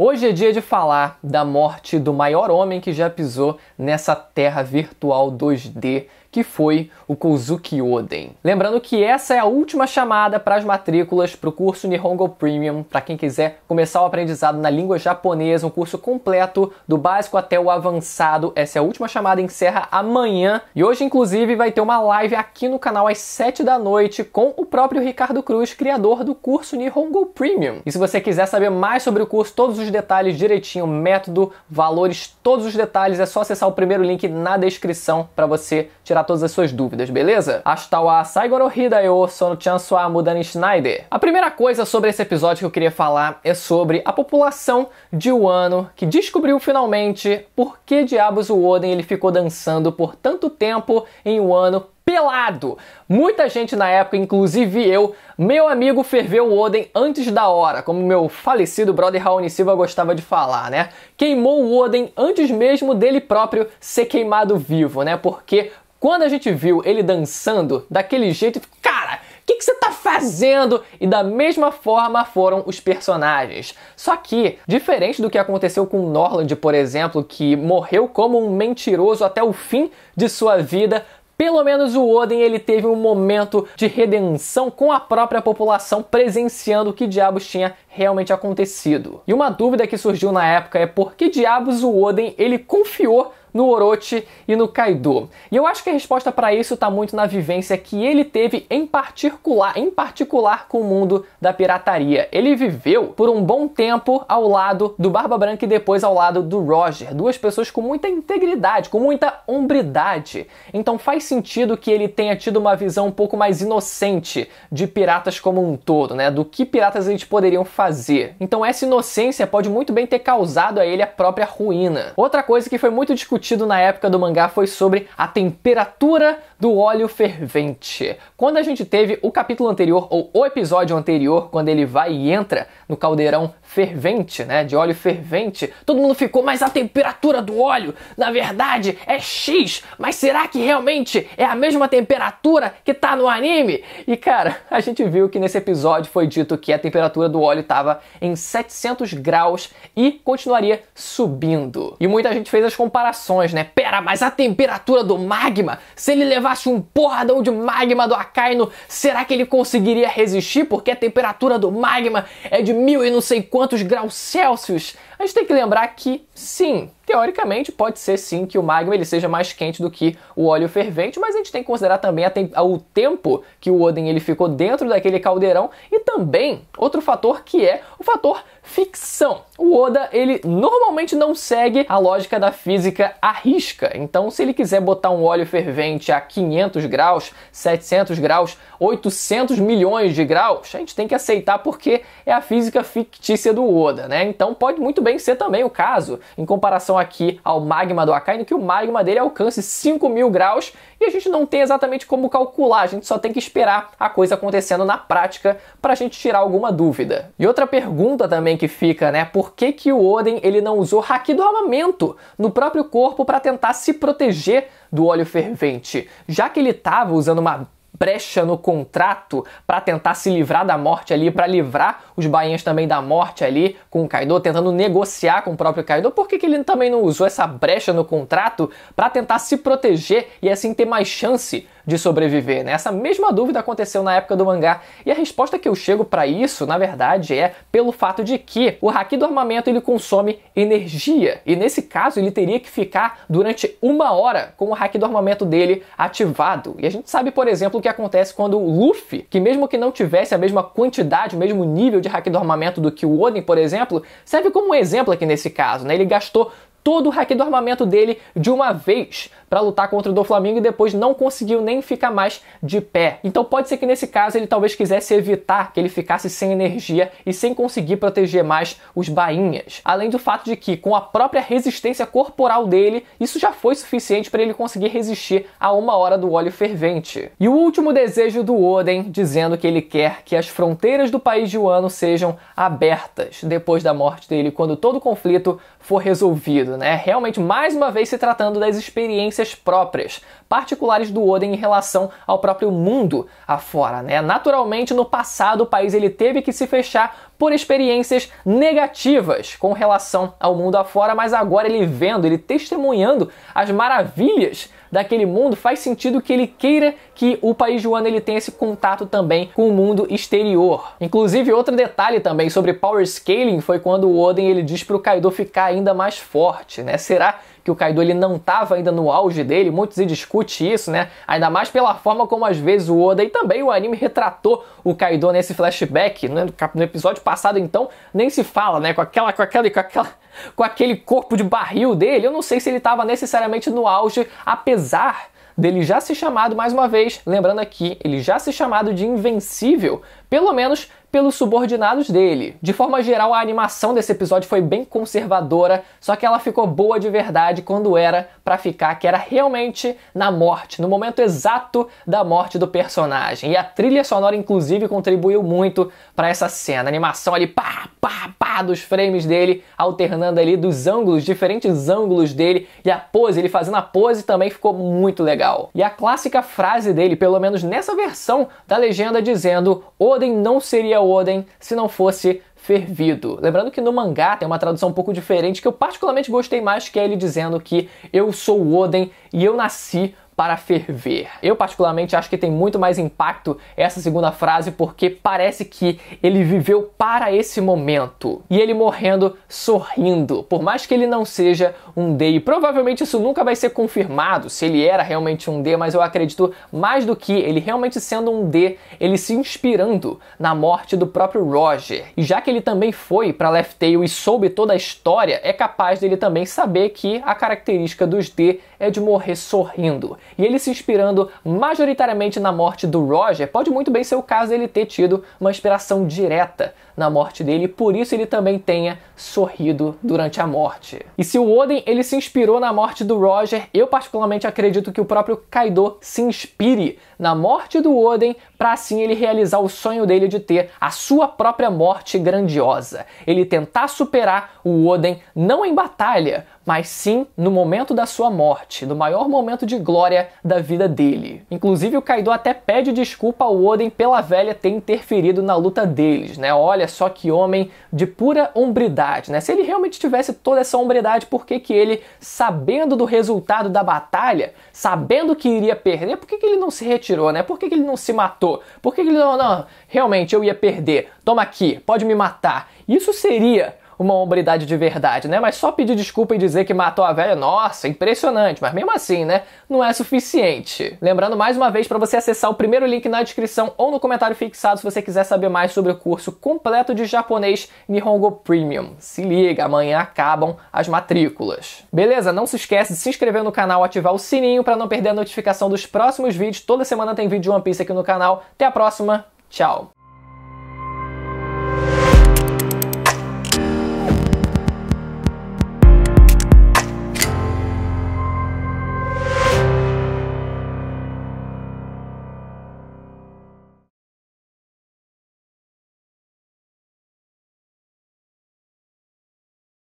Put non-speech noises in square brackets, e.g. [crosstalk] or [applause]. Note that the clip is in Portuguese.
Hoje é dia de falar da morte do maior homem que já pisou nessa terra virtual 2D que foi o Kozuki Oden. Lembrando que essa é a última chamada para as matrículas para o curso Nihongo Premium, para quem quiser começar o aprendizado na língua japonesa, um curso completo do básico até o avançado. Essa é a última chamada, encerra amanhã. E hoje, inclusive, vai ter uma live aqui no canal às 7 da noite com o próprio Ricardo Cruz, criador do curso Nihongo Premium. E se você quiser saber mais sobre o curso, todos os detalhes direitinho, método, valores, todos os detalhes, é só acessar o primeiro link na descrição para você tirar tirar todas as suas dúvidas, beleza? Hasta Saigoro Hidayo sono Mudani Schneider. A primeira coisa sobre esse episódio que eu queria falar é sobre a população de Wano que descobriu finalmente por que diabos o Oden ele ficou dançando por tanto tempo em Wano pelado. Muita gente na época, inclusive eu, meu amigo ferveu o Oden antes da hora, como meu falecido brother Raoni Silva gostava de falar, né? Queimou o Oden antes mesmo dele próprio ser queimado vivo, né? Porque quando a gente viu ele dançando daquele jeito, cara, o que, que você tá fazendo? E da mesma forma foram os personagens. Só que, diferente do que aconteceu com Norland, por exemplo, que morreu como um mentiroso até o fim de sua vida, pelo menos o Oden ele teve um momento de redenção com a própria população presenciando o que diabos tinha realmente acontecido. E uma dúvida que surgiu na época é por que diabos o Oden ele confiou no Orochi e no Kaido. E eu acho que a resposta para isso está muito na vivência que ele teve em particular, em particular com o mundo da pirataria. Ele viveu por um bom tempo ao lado do Barba Branca e depois ao lado do Roger, duas pessoas com muita integridade, com muita hombridade. Então faz sentido que ele tenha tido uma visão um pouco mais inocente de piratas como um todo, né? Do que piratas a gente poderiam fazer. Então essa inocência pode muito bem ter causado a ele a própria ruína. Outra coisa que foi muito discutida discutido na época do mangá foi sobre a temperatura do óleo fervente. Quando a gente teve o capítulo anterior ou o episódio anterior, quando ele vai e entra no caldeirão fervente, né? De óleo fervente. Todo mundo ficou, mas a temperatura do óleo, na verdade, é X. Mas será que realmente é a mesma temperatura que tá no anime? E cara, [laughs] a gente viu que nesse episódio foi dito que a temperatura do óleo estava em 700 graus e continuaria subindo. E muita gente fez as comparações, né? Pera, mas a temperatura do magma, se ele levasse um porradão de magma do Akainu, será que ele conseguiria resistir? Porque a temperatura do magma é de mil e não sei quanto quantos graus Celsius, a gente tem que lembrar que sim, teoricamente pode ser sim que o magma ele seja mais quente do que o óleo fervente, mas a gente tem que considerar também o tempo que o Odin ele ficou dentro daquele caldeirão e também outro fator que é o fator ficção. O Oda, ele normalmente não segue a lógica da física à risca. Então, se ele quiser botar um óleo fervente a 500 graus, 700 graus, 800 milhões de graus, a gente tem que aceitar porque é a física fictícia do Oda, né? Então pode muito bem ser também o caso, em comparação aqui ao magma do Akainu, que o magma dele alcance 5 mil graus e a gente não tem exatamente como calcular, a gente só tem que esperar a coisa acontecendo na prática para a gente tirar alguma dúvida. E outra pergunta também que fica, né? Por que, que o Oden ele não usou haki do armamento no próprio corpo para tentar se proteger do óleo fervente? Já que ele estava usando uma brecha no contrato para tentar se livrar da morte ali, para livrar os bainhas também da morte ali com o Kaido, tentando negociar com o próprio Kaido. Por que, que ele também não usou essa brecha no contrato para tentar se proteger e assim ter mais chance de sobreviver, né? Essa mesma dúvida aconteceu na época do mangá. E a resposta que eu chego para isso, na verdade, é pelo fato de que o haki do armamento ele consome energia. E nesse caso, ele teria que ficar durante uma hora com o haki do armamento dele ativado. E a gente sabe, por exemplo, o que acontece quando o Luffy, que mesmo que não tivesse a mesma quantidade, o mesmo nível de haki do armamento do que o Odin, por exemplo, serve como um exemplo aqui nesse caso, né? Ele gastou todo o hack do armamento dele de uma vez para lutar contra o do Flamengo e depois não conseguiu nem ficar mais de pé. Então pode ser que nesse caso ele talvez quisesse evitar que ele ficasse sem energia e sem conseguir proteger mais os bainhas. Além do fato de que com a própria resistência corporal dele, isso já foi suficiente para ele conseguir resistir a uma hora do óleo fervente. E o último desejo do Oden, dizendo que ele quer que as fronteiras do país de Wano sejam abertas depois da morte dele, quando todo o conflito for resolvido, né? Realmente mais uma vez se tratando das experiências próprias, particulares do Oden em relação ao próprio mundo afora. Né? Naturalmente, no passado, o país ele teve que se fechar por experiências negativas com relação ao mundo afora, mas agora ele vendo, ele testemunhando as maravilhas daquele mundo, faz sentido que ele queira que o país Joana ele tenha esse contato também com o mundo exterior. Inclusive, outro detalhe também sobre power scaling foi quando o Oden ele diz para o Kaido ficar ainda mais forte, né? Será que o Kaido ele não estava ainda no auge dele, muito se discute isso, né? Ainda mais pela forma como às vezes o Oda e também o anime retratou o Kaido nesse flashback, né? no episódio passado então, nem se fala, né? Com aquela com aquela com aquela com aquele corpo de barril dele, eu não sei se ele estava necessariamente no auge, apesar dele já se chamado mais uma vez, lembrando aqui, ele já se chamado de invencível, pelo menos pelos subordinados dele. De forma geral, a animação desse episódio foi bem conservadora, só que ela ficou boa de verdade quando era para ficar, que era realmente na morte, no momento exato da morte do personagem. E a trilha sonora inclusive contribuiu muito para essa cena. A animação ali pá, pá, pá dos frames dele, alternando ali dos ângulos, diferentes ângulos dele e a pose, ele fazendo a pose também ficou muito legal. E a clássica frase dele, pelo menos nessa versão da legenda dizendo: "Odin não seria seria é Oden se não fosse fervido. Lembrando que no mangá tem uma tradução um pouco diferente que eu particularmente gostei mais, que é ele dizendo que eu sou o Oden e eu nasci para ferver. Eu, particularmente, acho que tem muito mais impacto essa segunda frase porque parece que ele viveu para esse momento e ele morrendo sorrindo. Por mais que ele não seja um D, e provavelmente isso nunca vai ser confirmado se ele era realmente um D, mas eu acredito mais do que ele realmente sendo um D, ele se inspirando na morte do próprio Roger. E já que ele também foi para Left Tail e soube toda a história, é capaz dele também saber que a característica dos D é de morrer sorrindo. E ele se inspirando majoritariamente na morte do Roger, pode muito bem ser o caso dele ter tido uma inspiração direta na morte dele, e por isso ele também tenha sorrido durante a morte. E se o Oden ele se inspirou na morte do Roger, eu particularmente acredito que o próprio Kaido se inspire na morte do Oden para assim ele realizar o sonho dele de ter a sua própria morte grandiosa. Ele tentar superar o Oden não em batalha, mas sim no momento da sua morte, no maior momento de glória da vida dele. Inclusive, o Kaido até pede desculpa ao Oden pela velha ter interferido na luta deles, né? Olha só que homem de pura hombridade, né? Se ele realmente tivesse toda essa hombridade, por que, que ele, sabendo do resultado da batalha, sabendo que iria perder, por que, que ele não se retirou, né? Por que, que ele não se matou? Por que, que ele não, não, realmente eu ia perder, toma aqui, pode me matar? Isso seria uma hombridade de verdade, né? Mas só pedir desculpa e dizer que matou a velha, nossa, impressionante, mas mesmo assim, né? Não é suficiente. Lembrando mais uma vez para você acessar o primeiro link na descrição ou no comentário fixado se você quiser saber mais sobre o curso completo de japonês Nihongo Premium. Se liga, amanhã acabam as matrículas. Beleza? Não se esquece de se inscrever no canal, ativar o sininho para não perder a notificação dos próximos vídeos. Toda semana tem vídeo de One Piece aqui no canal. Até a próxima. Tchau.